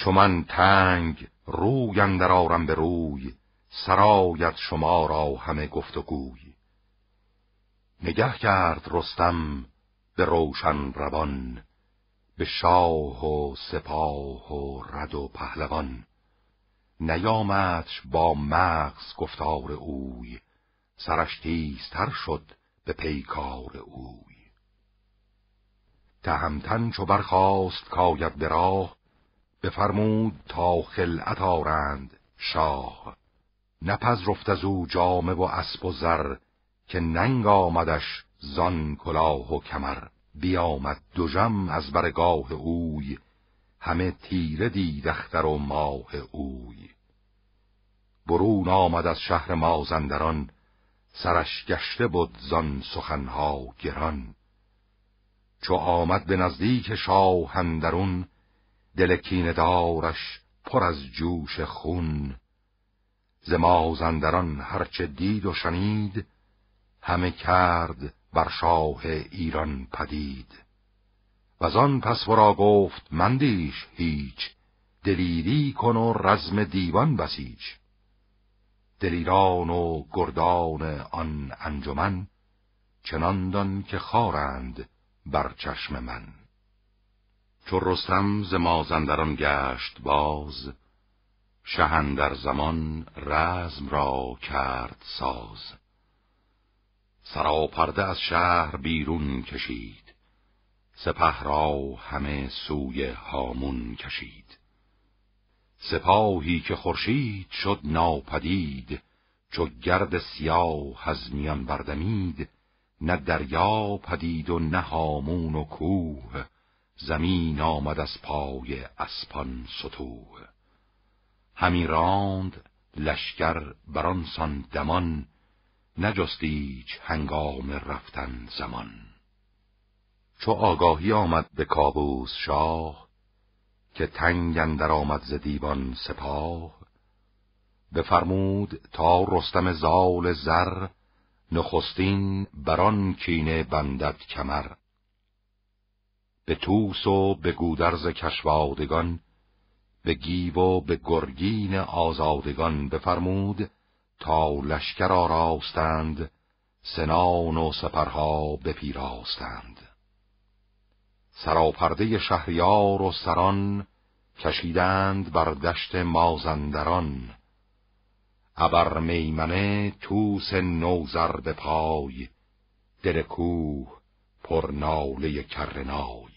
چو من تنگ روی اندر به روی سرایت شما را همه گفت و گوی نگه کرد رستم به روشن روان به شاه و سپاه و رد و پهلوان نیامدش با مغز گفتار اوی سرش تیزتر شد به پیکار اوی تهمتن چو برخاست کاید به راه بفرمود تا خلعت آرند شاه رفت از او جامه و اسب و زر که ننگ آمدش زان کلاه و کمر بیامد جم از برگاه اوی همه تیره دیدختر و ماه اوی برون آمد از شهر مازندران سرش گشته بود زان سخنها گران چو آمد به نزدیک شاه دل دارش پر از جوش خون ز مازندران هرچه دید و شنید همه کرد بر شاه ایران پدید و آن پس ورا گفت مندیش هیچ دلیری کن و رزم دیوان بسیج دلیران و گردان آن انجمن چناندان که خارند بر چشم من چو رستم ز مازندران گشت باز شهن در زمان رزم را کرد ساز سراپرده از شهر بیرون کشید سپه را همه سوی هامون کشید سپاهی که خورشید شد ناپدید چو گرد سیاه از میان بردمید نه دریا پدید و نه هامون و کوه زمین آمد از پای اسپان ستوه همی راند لشکر برانسان دمان نجستیچ هنگام رفتن زمان چو آگاهی آمد به کابوس شاه که تنگ اندر آمد ز دیوان سپاه بفرمود تا رستم زال زر نخستین بران کینه بندد کمر به توس و به گودرز کشوادگان به گیو و به گرگین آزادگان بفرمود تا لشکر آراستند سنان و سپرها بپیراستند سراپرده شهریار و سران کشیدند بر دشت مازندران ابر میمنه توس نوزر به پای در کوه پر ناله کرنای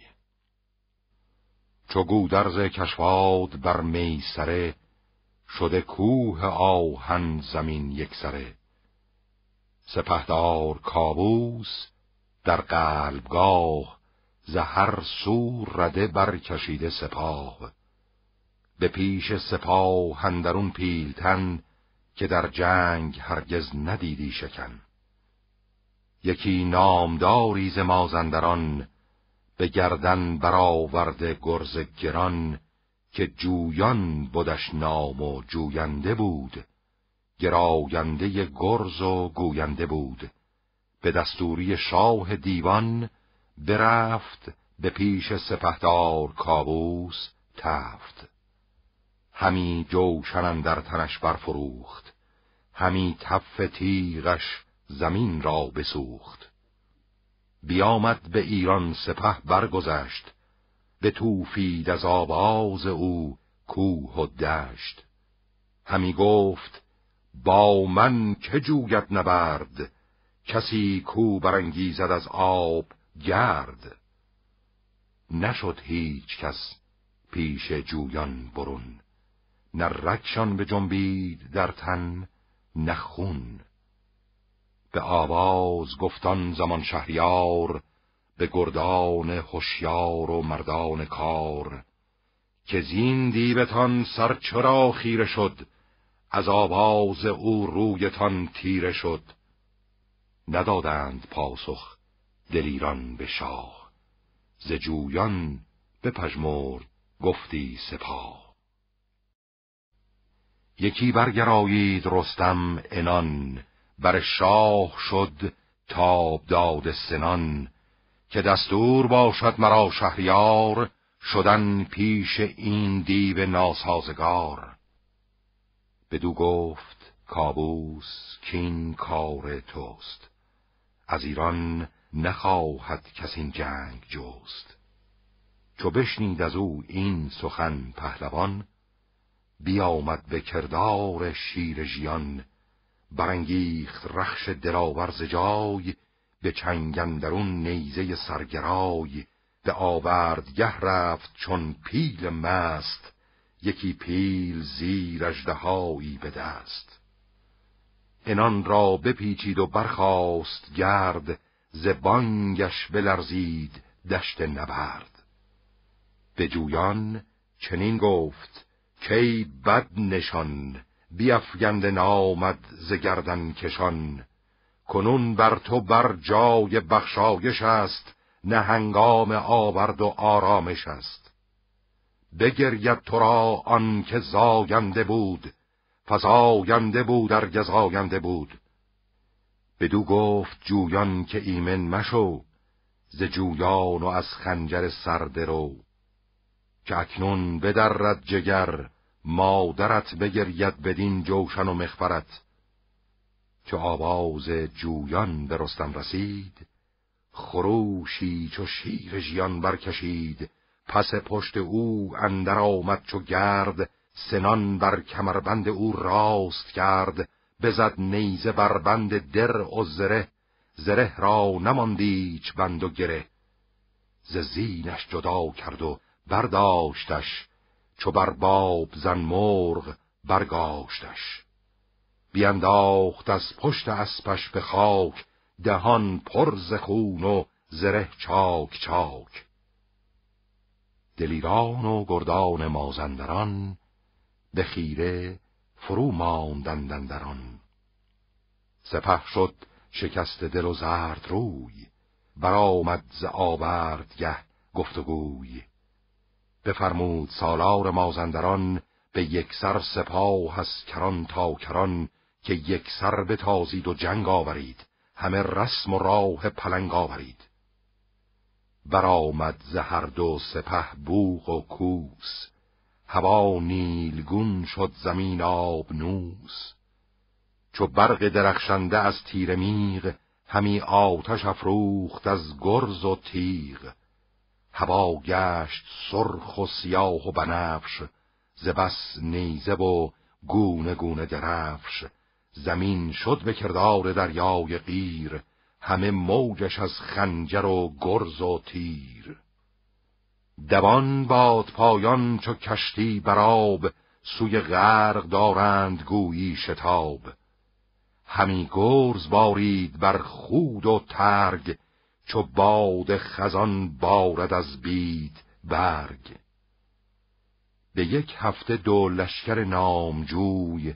چو گودرز کشفاد بر میسره شده کوه آهن زمین یکسره سپهدار کابوس در قلبگاه زهر سو رده برکشیده سپاه به پیش سپاه هندرون پیلتن که در جنگ هرگز ندیدی شکن یکی نامداری ز مازندران به گردن برآورده گرز گران که جویان بودش نام و جوینده بود گراینده گرز و گوینده بود به دستوری شاه دیوان برفت به پیش سپهدار کابوس تفت همی جوشنن در تنش برفروخت همی تف تیغش زمین را بسوخت بیامد به ایران سپه برگذشت به توفید از آواز او کوه و دشت همی گفت با من که جوید نبرد کسی کو برانگیزد از آب گرد نشد هیچ کس پیش جویان برون نه رکشان به جنبید در تن نخون، به آواز گفتان زمان شهریار به گردان هوشیار و مردان کار که زین دیوتان سر چرا خیره شد از آواز او رویتان تیره شد ندادند پاسخ دلیران به شاه ز جویان به پژمرد گفتی سپاه یکی برگرایید رستم انان بر شاه شد تاب داد سنان که دستور باشد مرا شهریار شدن پیش این دیو ناسازگار بدو گفت کابوس کین کار توست از ایران نخواهد کس این جنگ جوست چو بشنید از او این سخن پهلوان بیامد به کردار شیر برانگیخت رخش دراورز جای به درون نیزه سرگرای به آوردگه رفت چون پیل مست یکی پیل زیر اژدهایی به دست انان را بپیچید و برخاست گرد گش بلرزید دشت نبرد به جویان چنین گفت کی بد نشان بیفگند نامد ز گردن کشان کنون بر تو بر جای بخشایش است نه هنگام آورد و آرامش است بگرید تو را آن که زاینده بود فزاینده بود در گزاینده بود بدو گفت جویان که ایمن مشو ز جویان و از خنجر سردرو رو که اکنون بدرد جگر مادرت بگرید بدین جوشن و مخبرت چو آواز جویان به رستم رسید خروشی چو شیر ژیان برکشید پس پشت او اندر آمد چو گرد سنان بر کمربند او راست کرد بزد نیزه بر بند در و زره زره را نماندیچ بند و گره ز زینش جدا کرد و برداشتش چو بر باب زن مرغ برگاشتش بیانداخت از پشت اسپش به خاک دهان پر ز خون و زره چاک چاک دلیران و گردان مازندران به خیره فرو ماندندندران سپه شد شکست دل و زرد روی برآمد ز آوردگه گفت و گوی بفرمود سالار مازندران به یک سر سپاه از کران تا کران که یک سر به تازید و جنگ آورید همه رسم و راه پلنگ آورید برآمد زهر دو سپه بوغ و کوس هوا نیلگون شد زمین آب آبنوس چو برق درخشنده از تیر میغ همی آتش افروخت از گرز و تیغ هوا گشت سرخ و سیاه و بنفش ز بس نیزه و گونه گونه درفش زمین شد به کردار دریای غیر همه موجش از خنجر و گرز و تیر دوان باد پایان چو کشتی براب سوی غرق دارند گویی شتاب همی گرز بارید بر خود و ترگ چو باد خزان بارد از بید برگ به یک هفته دو لشکر نامجوی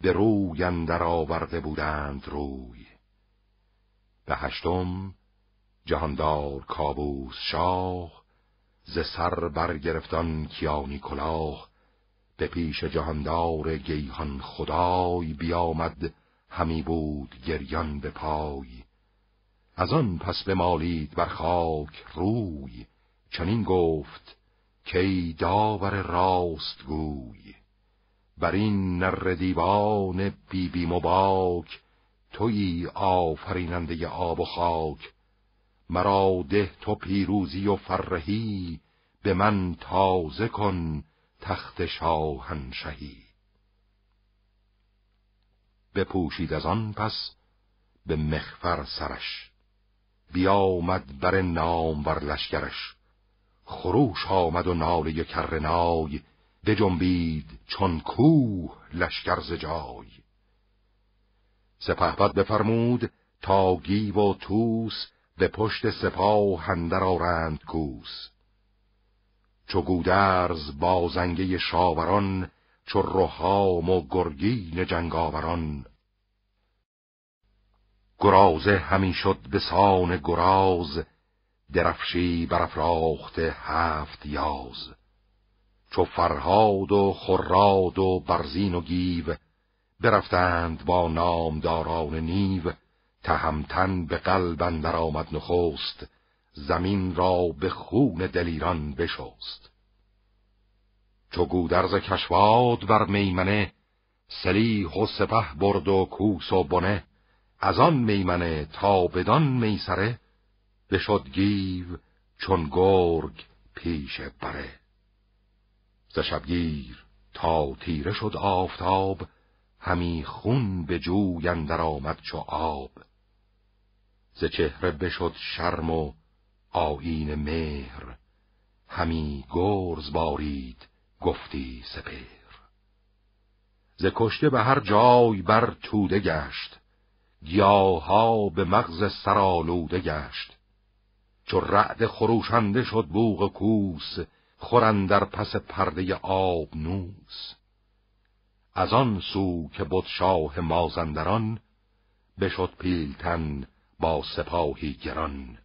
به روی اندر آورده بودند روی به هشتم جهاندار کابوس شاه ز سر برگرفتان کیانی کلاه به پیش جهاندار گیهان خدای بیامد همی بود گریان به پای از آن پس بمالید بر خاک روی چنین گفت کی داور راست گوی بر این نر دیوان بی بی مباک تویی آفریننده آب و خاک مرا ده تو پیروزی و فرهی به من تازه کن تخت شاهنشهی بپوشید از آن پس به مخفر سرش بیامد بر نام بر لشکرش خروش آمد و ناله کرنای بجنبید چون کوه لشکر ز جای سپهبد بفرمود تا گیب و توس به پشت سپاه هندر آرند کوس چو گودرز بازنگه شاوران چو روحام و گرگین جنگاوران گرازه همین شد به سان گراز درفشی برافراخته هفت یاز چو فرهاد و خراد و برزین و گیو برفتند با نامداران نیو تهمتن به قلب اندر آمد نخست زمین را به خون دلیران بشست چو گودرز کشواد بر میمنه سلیح و سپه برد و کوس و بنه از آن میمنه تا بدان میسره بشد گیو چون گرگ پیش بره ز شبگیر تا تیره شد آفتاب همی خون به جوین اندر آمد چو آب ز چهره بشد شرم و آیین مهر همی گرز بارید گفتی سپهر ز کشته به هر جای بر توده گشت گیاها به مغز سرالوده گشت چو رعد خروشنده شد بوغ کوس خورن در پس پرده آب نوز از آن سو که بود شاه مازندران بشد پیلتن با سپاهی گران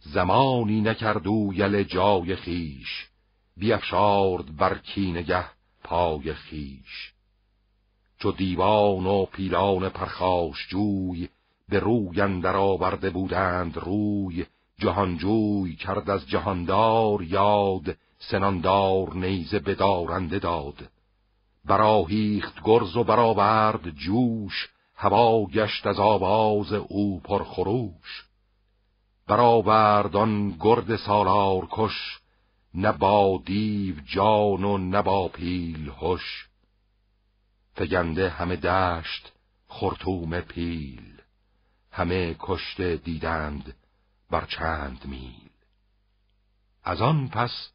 زمانی نکردو یل جای خیش بیفشارد بر کینگه پای خیش چو دیوان و پیلان پرخاش جوی به روی اندر آورده بودند روی جهانجوی کرد از جهاندار یاد سناندار نیزه بدارنده داد براهیخت گرز و برآورد جوش هوا گشت از آواز او پرخروش برآورد آن گرد سالار کش نه با دیو جان و نه با پیل هش فگنده همه دشت خرطوم پیل همه کشته دیدند بر چند میل از آن پس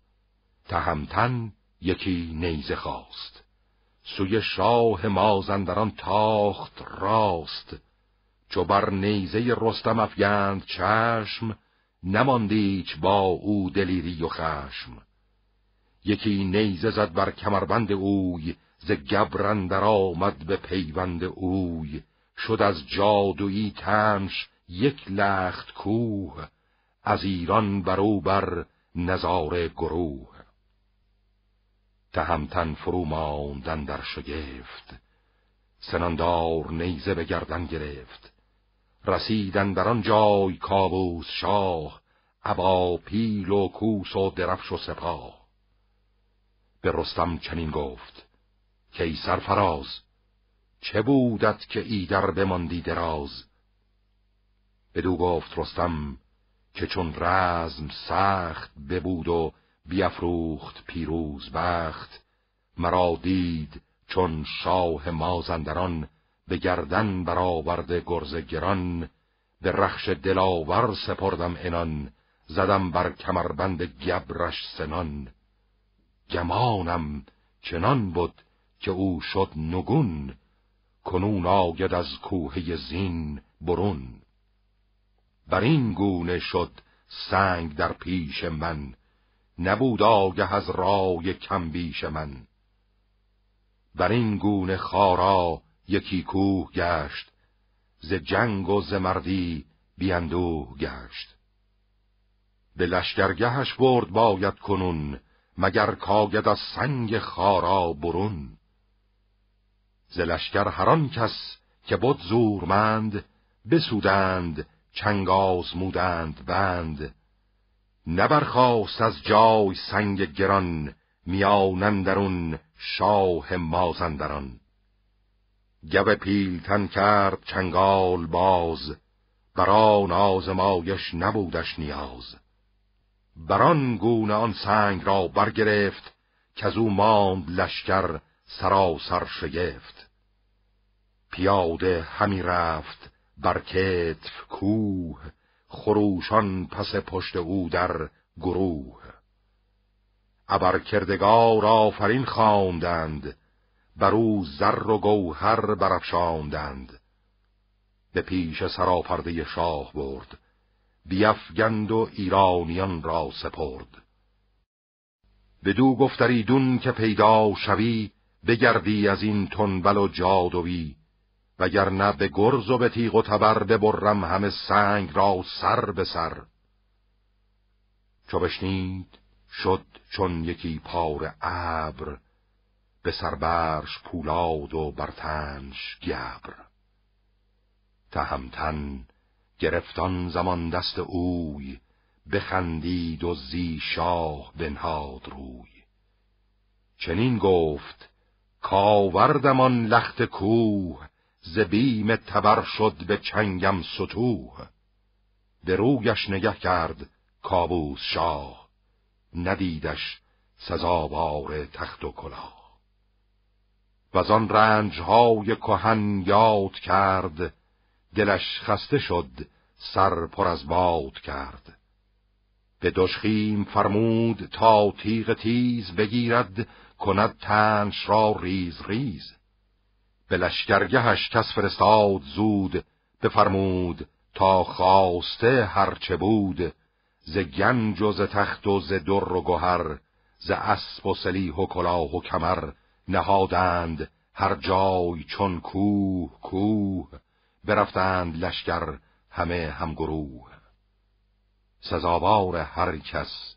تهمتن یکی نیزه خواست سوی شاه مازندران تاخت راست چو بر نیزه رستم افگند چشم نماندیچ با او دلیری و خشم یکی نیزه زد بر کمربند اوی ز گبرندر آمد به پیوند اوی شد از جادویی تنش یک لخت کوه از ایران برو بر نظار گروه تهمتن فرو ماندن در شگفت سناندار نیزه به گردن گرفت رسیدن در آن جای کابوس شاه ابا پیل و کوس و درفش و سپاه به رستم چنین گفت کیسر فراز سرفراز چه بودت که ایدر بماندی دراز بدو گفت رستم که چون رزم سخت ببود و بیافروخت پیروز بخت مرا دید چون شاه مازندران به گردن برآورده گرز گران به رخش دلاور سپردم انان زدم بر کمربند گبرش سنان گمانم چنان بود که او شد نگون کنون آید از کوه زین برون بر این گونه شد سنگ در پیش من نبود آگه از رای کم بیش من بر این گونه خارا یکی کوه گشت ز جنگ و ز مردی بیاندوه گشت به لشگرگهش برد باید کنون مگر کاگد از سنگ خارا برون ز هران کس که بود زورمند بسودند چنگاز مودند، بند نبرخاست از جای سنگ گران میانندرون شاه مازندران گو پیلتن کرد چنگال باز بران آزمایش نبودش نیاز بران گونه آن سنگ را برگرفت که از او ماند لشکر سراسر شگفت پیاده همی رفت بر کتف کوه خروشان پس پشت او در گروه ابر کردگار آفرین خواندند بر او زر و گوهر برفشاندند به پیش سراپرده شاه برد بیفگند و ایرانیان را سپرد بدو دون که پیدا شوی بگردی از این تنبل و جادوی وگر نه به گرز و به تیغ و تبر ببرم همه سنگ را سر به سر چو بشنید شد چون یکی پار ابر به سربرش پولاد و برتنش گبر تهمتن گرفتان زمان دست اوی بخندید و زی شاه بنهاد روی چنین گفت کاوردم لخت کوه ز بیم تبر شد به چنگم ستوه به رویش نگه کرد کابوس شاه ندیدش سزاوار تخت و کلاه و آن رنجهای کهن یاد کرد دلش خسته شد سر پر از باد کرد به دشخیم فرمود تا تیغ تیز بگیرد کند تنش را ریز ریز به لشکرگهش کس فرستاد زود بفرمود تا خواسته هرچه بود ز گنج و ز تخت و ز در و گهر ز اسب و سلیح و کلاه و کمر نهادند هر جای چون کوه کوه برفتند لشکر همه همگروه سزاوار هر کس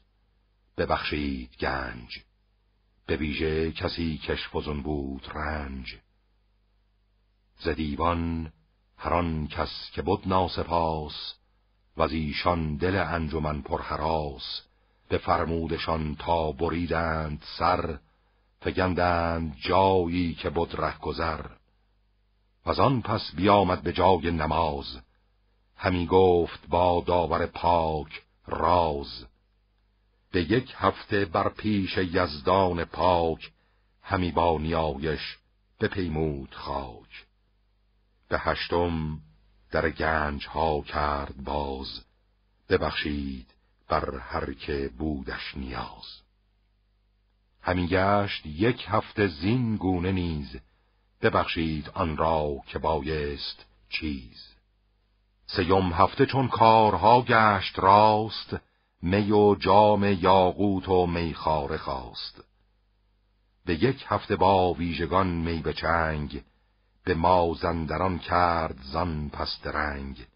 ببخشید گنج به ویژه کسی کش فزون بود رنج ز دیوان هران کس که بود ناسپاس و از ایشان دل انجمن پرحراس به فرمودشان تا بریدند سر فگندند جایی که بود گذر و آن پس بیامد به جای نماز همی گفت با داور پاک راز به یک هفته بر پیش یزدان پاک همی با نیایش به پیمود خاک به هشتم در گنج ها کرد باز ببخشید بر هر که بودش نیاز همی گشت یک هفته زین گونه نیز ببخشید آن را که بایست چیز سیم هفته چون کارها گشت راست می و جام یاقوت و میخاره خواست به یک هفته با ویژگان می به چنگ به مازندران کرد زن پست رنگ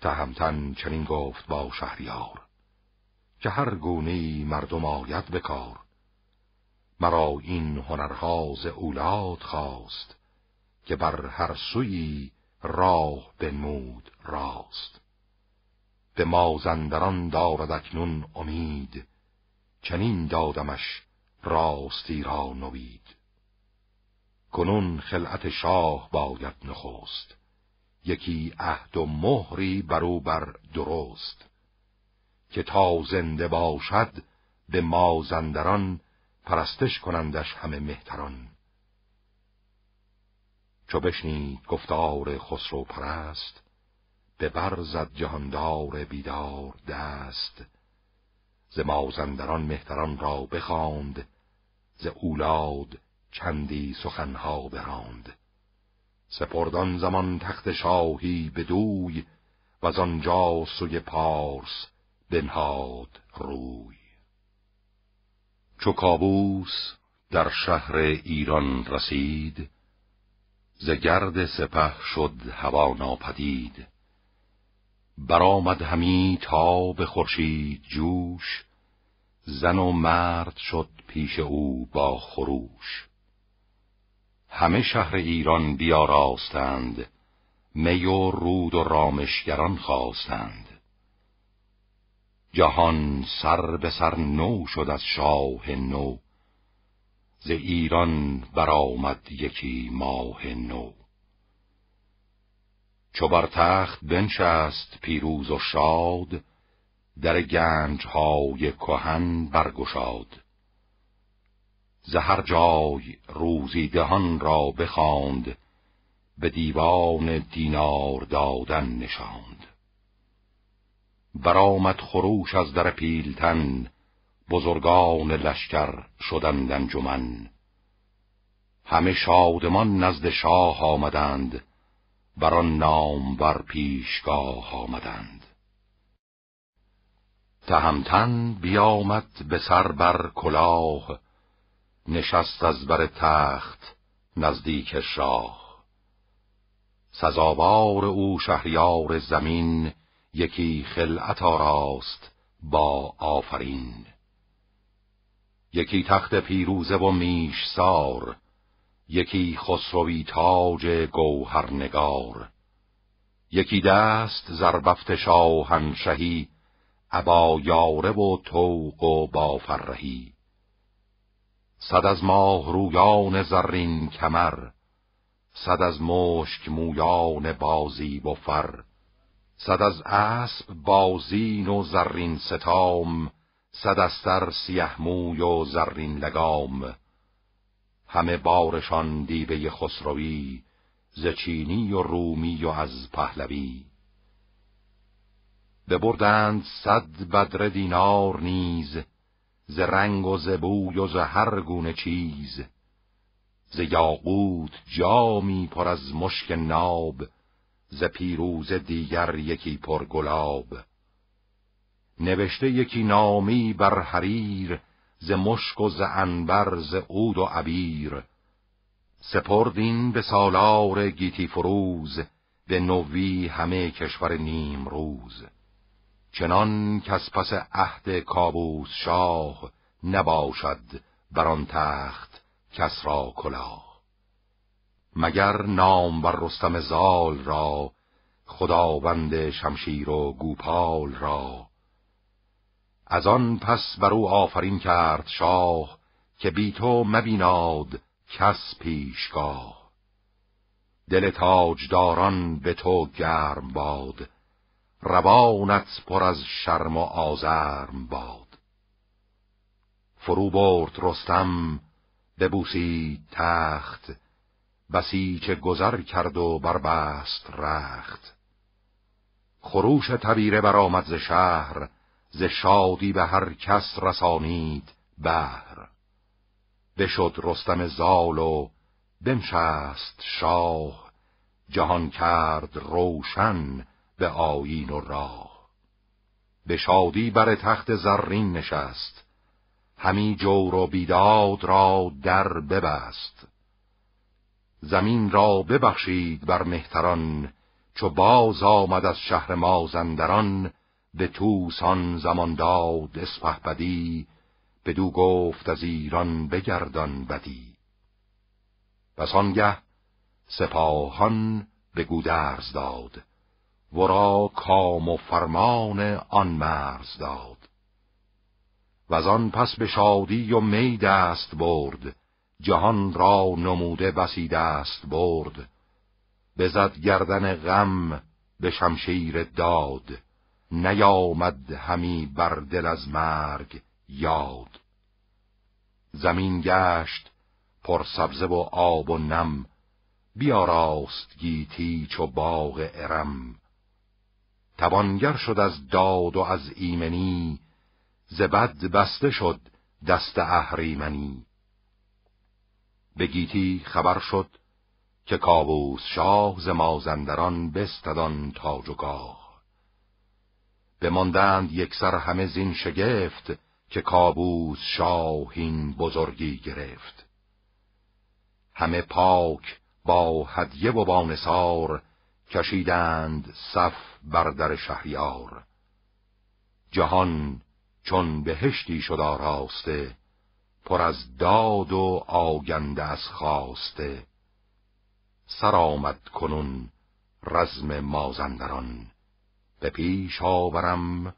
تهمتن چنین گفت با شهریار که هر گونه مردم آید به کار مرا این هنرهاز اولاد خواست که بر هر سویی راه بنمود راست به مازندران دارد اکنون امید چنین دادمش راستی را نوید کنون خلعت شاه باید نخست یکی عهد و مهری برو بر درست که تا زنده باشد به مازندران پرستش کنندش همه مهتران چو بشنید گفتار خسرو پرست به جهاندار بیدار دست ز مازندران مهتران را بخواند ز اولاد چندی سخنها براند سپردان زمان تخت شاهی بدوی و از آنجا سوی پارس بنهاد روی چو کابوس در شهر ایران رسید ز گرد سپه شد هوا ناپدید برآمد همی به خورشید جوش زن و مرد شد پیش او با خروش همه شهر ایران بیاراستند می و رود و رامشگران خواستند جهان سر به سر نو شد از شاه نو ز ایران برآمد یکی ماه نو چو بر تخت بنشست پیروز و شاد در گنج های کهن برگشاد زهر جای روزی دهان را بخاند به دیوان دینار دادن نشاند برآمد خروش از در پیلتن بزرگان لشکر شدند انجمن همه شادمان نزد شاه آمدند بر آن نام بر پیشگاه آمدند تهمتن بیامد به سر بر کلاه نشست از بر تخت نزدیک شاه سزاوار او شهریار زمین یکی خلعت آراست با آفرین یکی تخت پیروزه و میش سار یکی خسروی تاج گوهرنگار یکی دست زربفت شاهنشهی عبا یاره و توق و بافرهی صد از ماه رویان زرین کمر صد از مشک مویان بازی و فر صد از اسب بازین و زرین ستام صد از سر سیه و زرین لگام همه بارشان دیبه خسروی ز چینی و رومی و از پهلوی ببردند صد بدر دینار نیز ز رنگ و ز بوی و ز هر گونه چیز ز یاقوت جامی پر از مشک ناب ز پیروز دیگر یکی پر گلاب نوشته یکی نامی بر حریر ز مشک و ز انبر ز عود و عبیر سپردین به سالار گیتی فروز به نوی همه کشور نیم روز چنان کس پس عهد کابوس شاه نباشد بر آن تخت کس را کلاه مگر نام بر رستم زال را خداوند شمشیر و گوپال را از آن پس بر او آفرین کرد شاه که بی تو مبیناد کس پیشگاه دل تاجداران به تو گرم باد روانت پر از شرم و آزرم باد فرو برد رستم ببوسید تخت بسیچ گذر کرد و بربست رخت خروش طبیره برآمد ز شهر ز شادی به هر کس رسانید بهر بشد رستم زال و بنشست شاه جهان کرد روشن به آیین و راه به شادی بر تخت زرین نشست همی جور و بیداد را در ببست زمین را ببخشید بر مهتران چو باز آمد از شهر مازندران به توسان زمان بدی، به بدو گفت از ایران بگردان بدی پس آنگه سپاهان به گودرز داد را کام و فرمان آن مرز داد و از آن پس به شادی و می دست برد جهان را نموده بسی دست برد بزد گردن غم به شمشیر داد نیامد همی بر دل از مرگ یاد زمین گشت پر سبز و آب و نم بیا راست گیتی چو باغ ارم توانگر شد از داد و از ایمنی زبد بسته شد دست اهریمنی به گیتی خبر شد که کابوس شاه ز مازندران بستدان تاج و گاه بماندند یک سر همه زین شگفت که کابوس شاهین بزرگی گرفت همه پاک با هدیه و بانسار کشیدند صف بر در شهریار جهان چون بهشتی شد آراسته پر از داد و آگنده از خواسته سر آمد کنون رزم مازندران به پیش آورم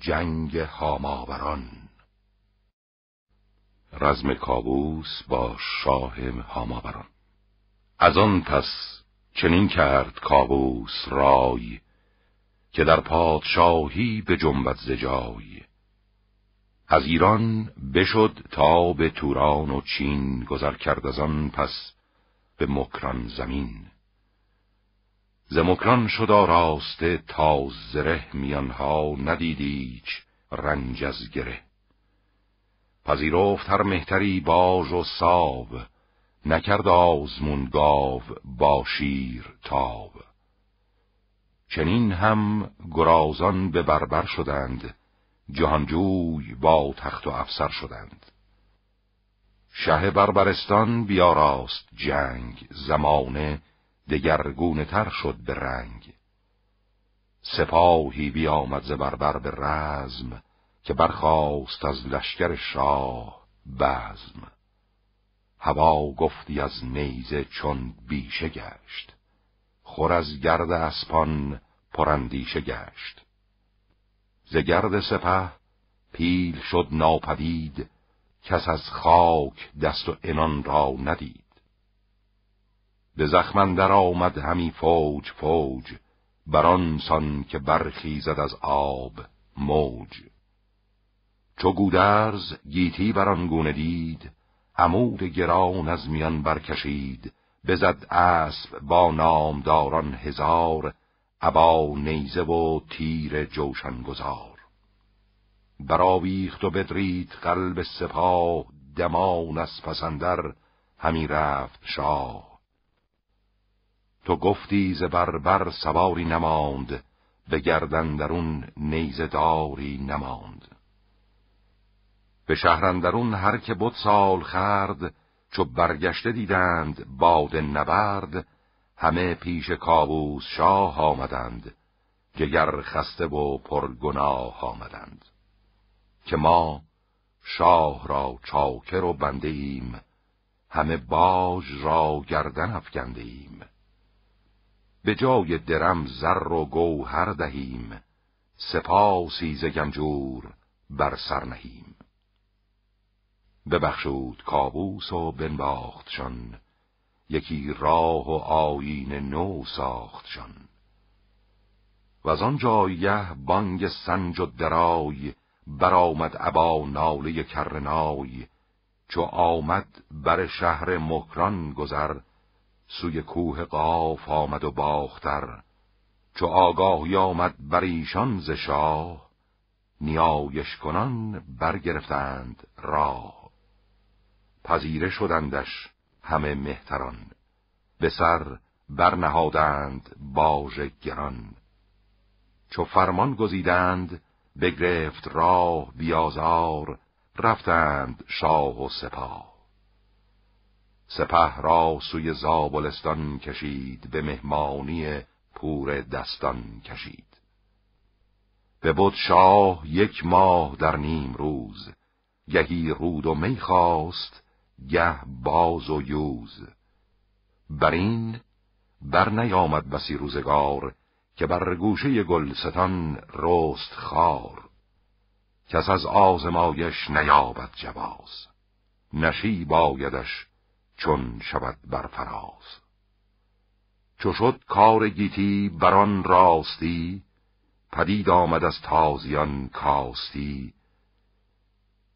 جنگ هاماوران رزم کابوس با شاه هاماوران از آن پس چنین کرد کابوس رای که در پادشاهی به جنبت زجای از ایران بشد تا به توران و چین گذر کرد از آن پس به مکران زمین زمکران شد راسته تا زره میانها ندیدیچ رنج از گره پذیرفت هر مهتری باژ و ساب نکرد آزمون گاو با شیر تاب چنین هم گرازان به بربر شدند جهانجوی با تخت و افسر شدند شه بربرستان بیاراست جنگ زمانه دگرگونه تر شد به رنگ سپاهی بیامد ز بربر به رزم که برخاست از لشکر شاه بزم هوا گفتی از نیزه چون بیشه گشت خور از گرد اسپان پرندیشه گشت ز گرد سپه پیل شد ناپدید کس از خاک دست و انان را ندید به زخمن در آمد همی فوج فوج بران سان که برخیزد از آب موج چو گودرز گیتی بران گونه دید عمود گران از میان برکشید بزد اسب با نامداران هزار ابا نیزه و تیر جوشن گذار براویخت و بدرید قلب سپاه دمان از پسندر همی رفت شاه تو گفتی ز بربر سواری نماند به گردن درون نیزه داری نماند به شهرندرون هر که بود سال خرد چو برگشته دیدند باد نبرد همه پیش کابوس شاه آمدند جگر خسته و پرگناه آمدند که ما شاه را چاکر و بنده ایم همه باج را گردن افکنده ایم به درم زر و گوهر دهیم سپاسی ز گنجور بر سر نهیم ببخشود کابوس و بنباختشان یکی راه و آیین نو ساختشان و از آن جایه بانگ سنج و درای برآمد ابا ناله کرنای چو آمد بر شهر مکران گذر سوی کوه قاف آمد و باختر چو آگاهی آمد بر ایشان ز شاه نیایش کنان برگرفتند راه پذیره شدندش همه مهتران به سر برنهادند باژ گران چو فرمان گزیدند بگرفت راه بیازار رفتند شاه و سپاه سپه را سوی زابلستان کشید به مهمانی پور دستان کشید به بود شاه یک ماه در نیم روز گهی رود و می خواست گه باز و یوز بر این بر نیامد بسی روزگار که بر گوشه گلستان رست خار کس از آزمایش نیابد جواز نشی بایدش چون شود بر فراز چو شد کار گیتی بران راستی پدید آمد از تازیان کاستی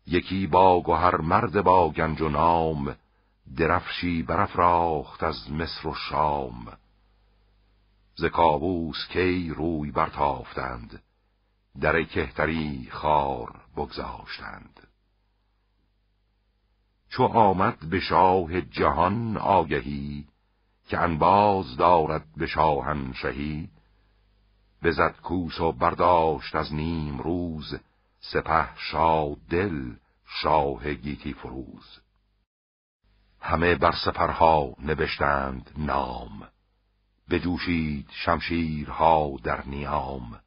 یکی با گوهر مرد با گنج و نام درفشی برافراخت از مصر و شام ز کابوس کی روی برتافتند در کهتری خار بگذاشتند چو آمد به شاه جهان آگهی که انباز دارد به شاهنشهی بزد کوس و برداشت از نیم روز سپه شاد دل شاه گیتی فروز همه بر سپرها نوشتند نام بجوشید شمشیرها در نیام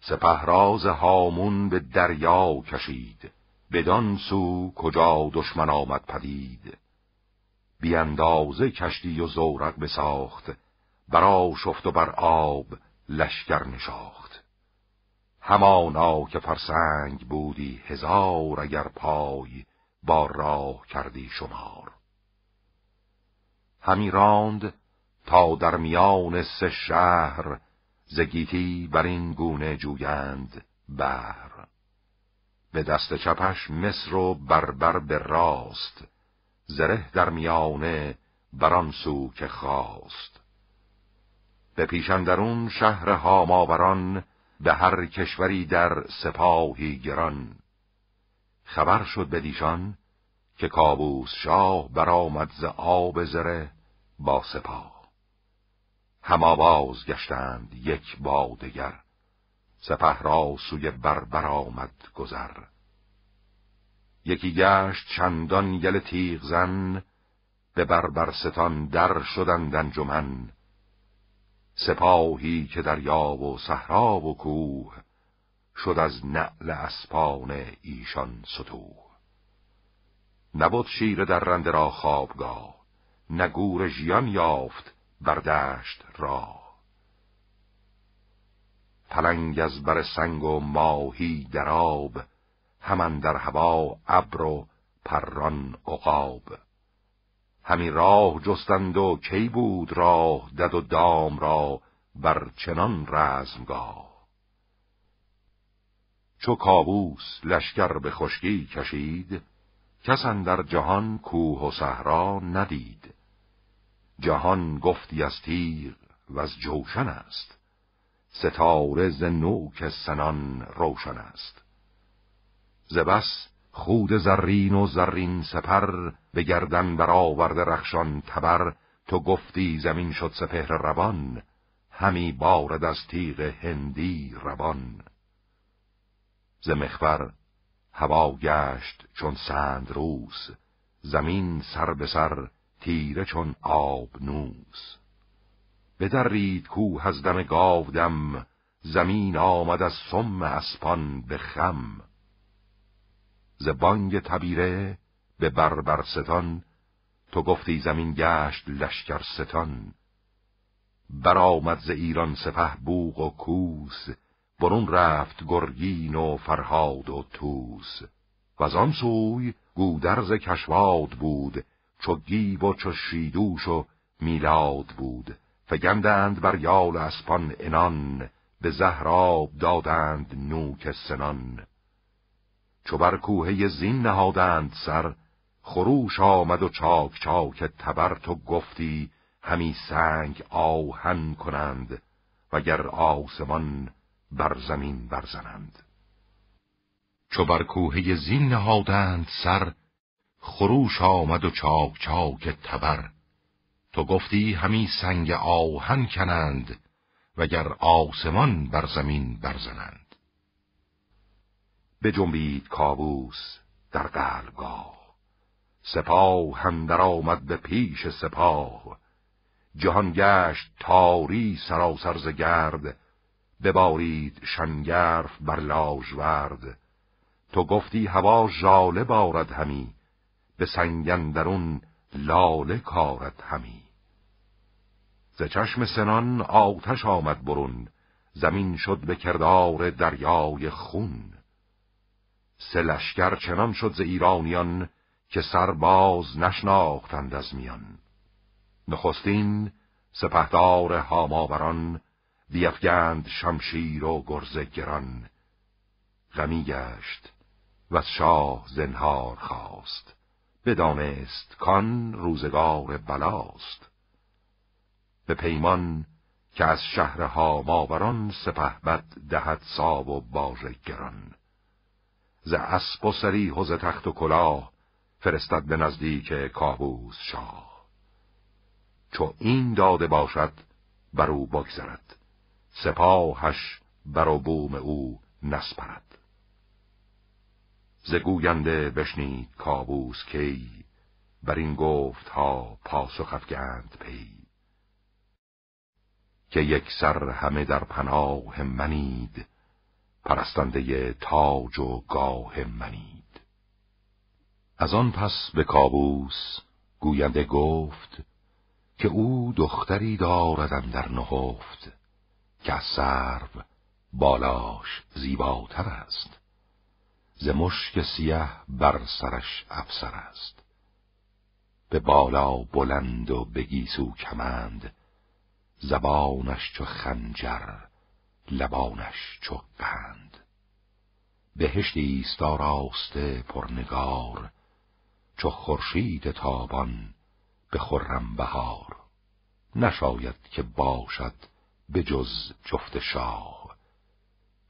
سپه راز هامون به دریا کشید بدان سو کجا دشمن آمد پدید بیاندازه کشتی و زورق بساخت برا شفت و بر آب لشکر نشاخت همانا که فرسنگ بودی هزار اگر پای با راه کردی شمار همی راند تا در میان سه شهر زگیتی بر این گونه جویند بر به دست چپش مصر و بربر به راست زره در میانه بران سو که خواست به پیشندرون شهر هاماوران به هر کشوری در سپاهی گران خبر شد به دیشان که کابوس شاه برآمد ز آب زره با سپاه هم آواز گشتند یک با دگر سپه را سوی بربر آمد گذر یکی گشت چندان یل تیغ زن به بربرستان در شدند انجمن سپاهی که دریا و صحرا و کوه شد از نعل اسپان ایشان سطوح نبود شیر در رنده را خوابگاه نگور ژیان یافت بردشت را پلنگ از بر سنگ و ماهی در آب همان در هوا ابر و پران عقاب همی راه جستند و کی بود راه دد و دام را بر چنان رزمگاه چو کابوس لشکر به خشکی کشید کسن در جهان کوه و صحرا ندید جهان گفتی از تیر و از جوشن است ستاره ز نوک سنان روشن است ز بس خود زرین و زرین سپر به گردن برآورد رخشان تبر تو گفتی زمین شد سپهر روان همی بارد از تیغ هندی روان ز مخبر هوا گشت چون سند روز زمین سر به سر تیره چون آب نوز بدرید کوه از دم گاودم زمین آمد از سم اسپان به خم ز بانگ تبیره به ستان، تو گفتی زمین گشت لشکر ستان برآمد ز ایران سپه بوغ و کوس برون رفت گرگین و فرهاد و توس و از آن سوی گودرز کشواد بود چو گیب و چو شیدوش و میلاد بود فگندند بر یال اسپان انان به زهراب دادند نوک سنان چو بر کوه زین نهادند سر خروش آمد و چاک چاک تبر تو گفتی همی سنگ آهن کنند وگر آسمان بر زمین برزنند چو بر کوه زین نهادند سر خروش آمد و چاک چاک تبر تو گفتی همی سنگ آهن کنند وگر آسمان بر زمین برزنند به جنبید کابوس در قلبگاه سپاه هم در آمد به پیش سپاه جهان گشت تاری سراسر ز گرد ببارید شنگرف بر لاژورد تو گفتی هوا ژاله بارد همی به سنگندرون لاله کارد همی چشم سنان آتش آمد برون زمین شد به کردار دریای خون سه چنان شد ز ایرانیان که سر باز نشناختند از میان نخستین سپهدار هاماوران بیفگند شمشیر و گرز گران غمی گشت و شاه زنهار خواست بدانست کان روزگار بلاست به پیمان که از شهرها ماوران بد دهد ساب و باجه گران ز اسب و سری و تخت و کلاه فرستد به نزدیک کابوس شاه چو این داده باشد بر او بگذرد سپاهش بر و بوم او نسپرد ز گوینده بشنید کابوس کی بر این گفت ها پاسخ افگند پی که یک سر همه در پناه منید پرستنده تاج و گاه منید از آن پس به کابوس گوینده گفت که او دختری داردم در نهفت که از سرو بالاش زیباتر است ز مشک سیه بر سرش افسر است به بالا بلند و بگیسو گیسو کمند زبانش چو خنجر لبانش چو قند بهشت ایستا راسته پرنگار چو خورشید تابان به خرم بهار نشاید که باشد به جز جفت شاه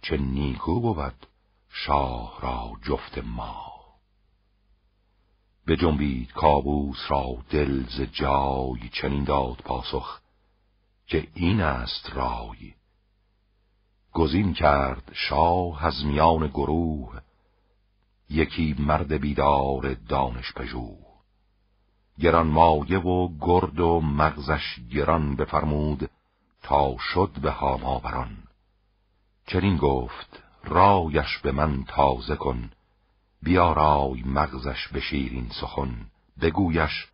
چه نیکو بود شاه را جفت ما به جنبید کابوس را دل ز جای چنین داد پاسخ که این است رای گزین کرد شاه از میان گروه یکی مرد بیدار دانش پژو گران مایه و گرد و مغزش گران بفرمود تا شد به آوران چنین گفت رایش به من تازه کن بیا رای مغزش به شیرین سخن بگویش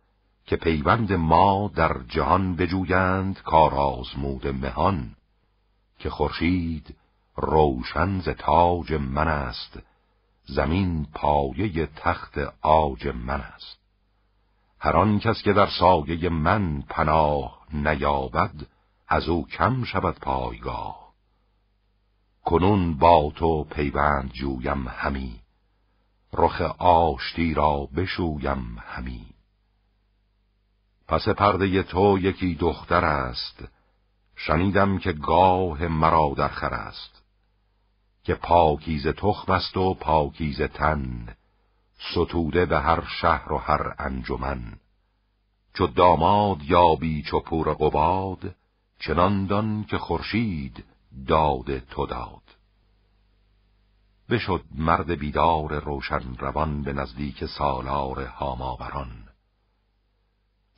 که پیوند ما در جهان بجویند کار آزمود مهان که خورشید روشن ز تاج من است زمین پایه تخت آج من است هر آن کس که در سایه من پناه نیابد از او کم شود پایگاه کنون با تو پیوند جویم همی رخ آشتی را بشویم همی پس پرده تو یکی دختر است شنیدم که گاه مرا در خر است که پاکیز تخم است و پاکیز تن ستوده به هر شهر و هر انجمن چو داماد یابی چو پور قباد چنان دان که خورشید داد تو داد بشد مرد بیدار روشن روان به نزدیک سالار هاماوران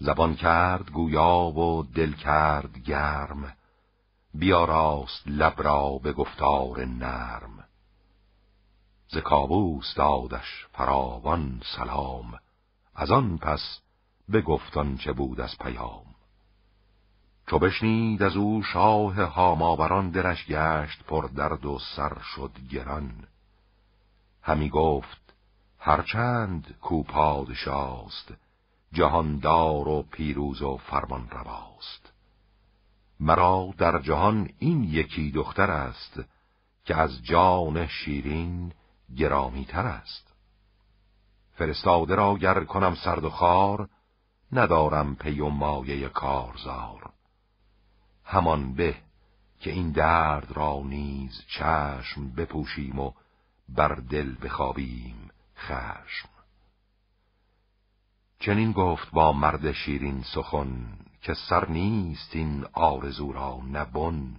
زبان کرد گویا و دل کرد گرم بیاراست لب را به گفتار نرم ز کابوس دادش فراوان سلام از آن پس به گفتان چه بود از پیام چو بشنید از او شاه هاماوران درش گشت پر درد و سر شد گران همی گفت هرچند کو پادشاست جهاندار و پیروز و فرمان رواست مرا در جهان این یکی دختر است که از جان شیرین گرامی تر است فرستاده را گر کنم سرد و خار ندارم پی و مایه کارزار همان به که این درد را نیز چشم بپوشیم و بر دل بخوابیم خشم چنین گفت با مرد شیرین سخن که سر نیست این آرزو را نبن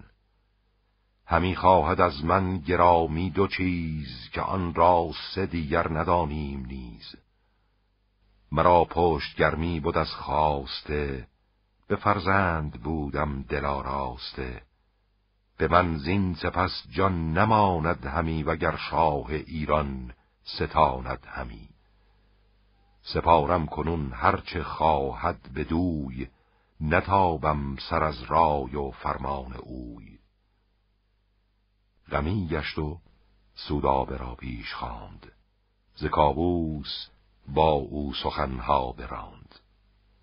همی خواهد از من گرامی دو چیز که آن را سه دیگر ندانیم نیز مرا پشت گرمی بود از خواسته به فرزند بودم دلاراسته به من زین سپس جان نماند همی وگر شاه ایران ستاند همی سپارم کنون هرچه خواهد بدوی دوی نتابم سر از رای و فرمان اوی غمی گشت و سودابه را پیش خواند ز کابوس با او سخنها براند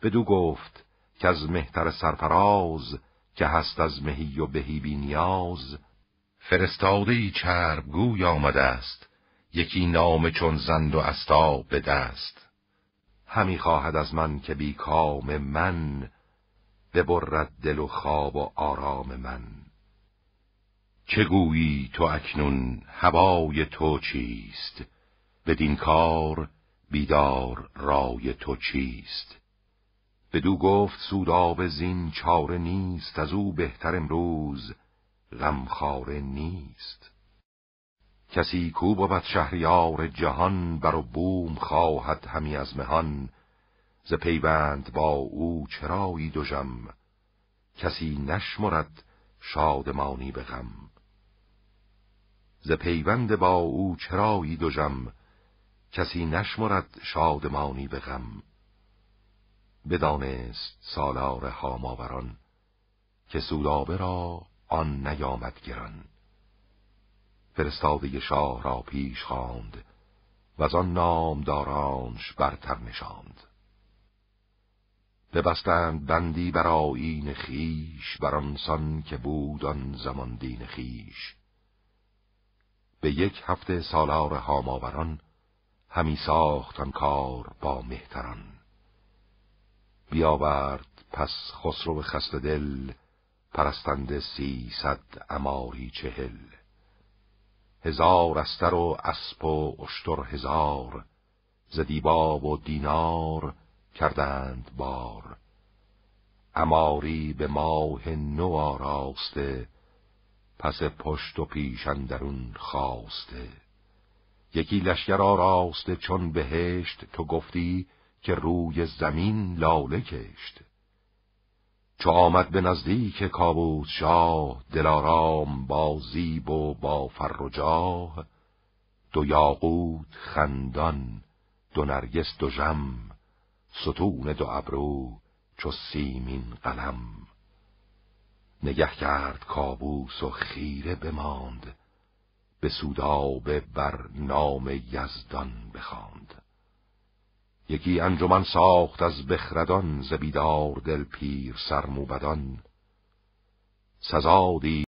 بدو گفت که از مهتر سرفراز که هست از مهی و بهی بی نیاز فرستاده ای گوی آمده است یکی نام چون زند و استاب به دست همی خواهد از من که کام من ببرد دل و خواب و آرام من چه گویی تو اکنون هوای تو چیست بدین کار بیدار رای تو چیست بدو گفت به زین چاره نیست از او بهتر امروز غمخاره نیست کسی کو بود شهریار جهان بر و بوم خواهد همی از مهان ز پیوند با او چرایی دوژم کسی نشمرد شادمانی به غم ز پیوند با او چرایی دوژم کسی نشمرد شادمانی به غم بدانست سالار هاماوران که سودابه را آن نیامد گران فرستاده شاه را پیش خواند و از آن نام دارانش برتر نشاند ببستند بندی بر آیین خیش بر آنسان که بود آن زمان دین خیش به یک هفته سالار هاماوران همی ساختن کار با مهتران بیاورد پس خسرو خسته دل پرستنده سیصد اماری چهل هزار استر و اسب و اشتر هزار ز دیبا و دینار کردند بار اماری به ماه نو آراسته پس پشت و پیش اندرون خواسته یکی لشکر آراسته چون بهشت تو گفتی که روی زمین لاله کشت چو آمد به نزدیک کابوس شاه دلارام با زیب و با فر و جاه دو یاقوت خندان دو نرگس دو جم ستون دو ابرو چو سیمین قلم نگه کرد کابوس و خیره بماند به سودابه بر نام یزدان بخواند یکی انجمن ساخت از بخردان زبیدار دل پیر سرموبدان سزادی